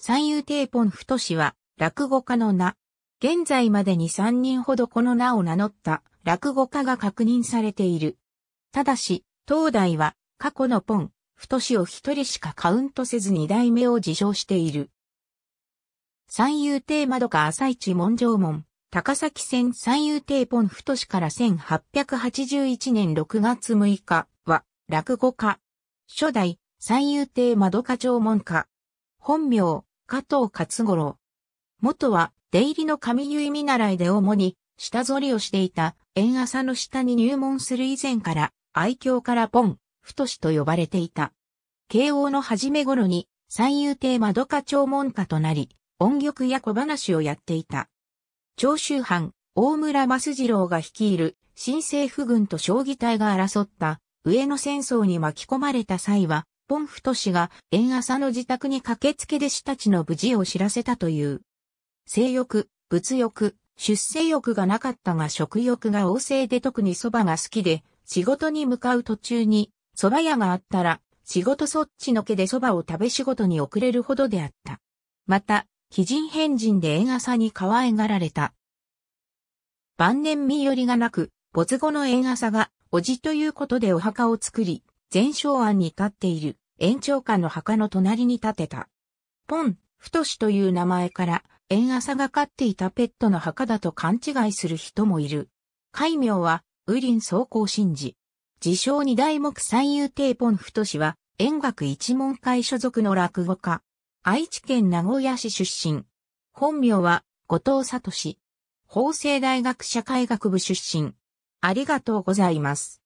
三遊亭ポン太氏は落語家の名。現在までに三人ほどこの名を名乗った落語家が確認されている。ただし、東大は過去のポン、太氏を一人しかカウントせず二代目を自称している。三遊亭窓か朝市門上門、高崎線三遊亭ポン太氏から1881年6月6日は落語家。初代三遊亭窓か上門家。本名、加藤勝五郎。元は、出入りの髪結い見習いで主に、下反りをしていた、縁朝の下に入門する以前から、愛嬌からポン、太しと呼ばれていた。慶応の初め頃に、三遊亭窓家長門家となり、音曲や小話をやっていた。長州藩、大村益次郎が率いる、新政府軍と将棋隊が争った、上野戦争に巻き込まれた際は、本太市が縁朝の自宅に駆けつけ弟子たちの無事を知らせたという。性欲、物欲、出世欲がなかったが食欲が旺盛で特に蕎麦が好きで、仕事に向かう途中に、蕎麦屋があったら、仕事そっちのけで蕎麦を食べ仕事に遅れるほどであった。また、鬼人変人で縁朝に可愛がられた。晩年身寄りがなく、没後の縁朝が、おじということでお墓を作り、前哨庵に立っている延長家の墓の隣に建てた。ポン、太しという名前から、縁朝が飼っていたペットの墓だと勘違いする人もいる。戒名は、ウリン総行神事。自称二大目三遊亭ポン太氏は、円学一門会所属の落語家。愛知県名古屋市出身。本名は、後藤聡。法政大学社会学部出身。ありがとうございます。